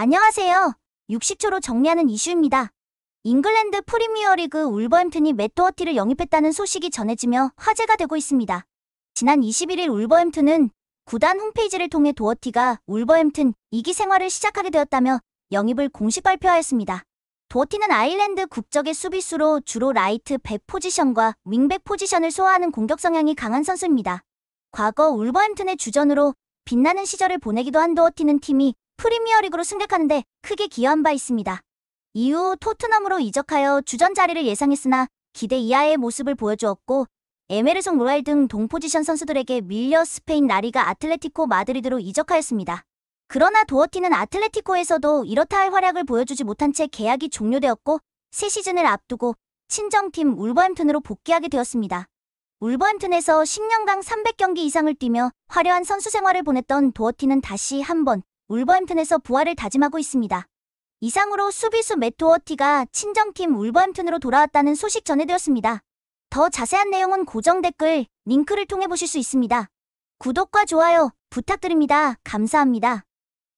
안녕하세요. 60초로 정리하는 이슈입니다. 잉글랜드 프리미어리그 울버햄튼이 매트워티를 영입했다는 소식이 전해지며 화제가 되고 있습니다. 지난 21일 울버햄튼은 구단 홈페이지를 통해 도어티가 울버햄튼 2기 생활을 시작하게 되었다며 영입을 공식 발표하였습니다. 도어티는 아일랜드 국적의 수비수로 주로 라이트 백 포지션과 윙백 포지션을 소화하는 공격 성향이 강한 선수입니다. 과거 울버햄튼의 주전으로 빛나는 시절을 보내기도 한 도어티는 팀이 프리미어리그로 승격하는데 크게 기여한 바 있습니다. 이후 토트넘으로 이적하여 주전 자리를 예상했으나 기대 이하의 모습을 보여주었고 에메르송 로알등 동포지션 선수들에게 밀려 스페인 나리가 아틀레티코 마드리드로 이적하였습니다. 그러나 도어티는 아틀레티코에서도 이렇다 할 활약을 보여주지 못한 채 계약이 종료되었고 새 시즌을 앞두고 친정팀 울버햄튼으로 복귀하게 되었습니다. 울버햄튼에서 10년간 300경기 이상을 뛰며 화려한 선수 생활을 보냈던 도어티는 다시 한번 울버햄튼에서 부활을 다짐하고 있습니다. 이상으로 수비수 메토어티가 친정팀 울버햄튼으로 돌아왔다는 소식 전해드렸습니다. 더 자세한 내용은 고정 댓글 링크를 통해 보실 수 있습니다. 구독과 좋아요 부탁드립니다. 감사합니다.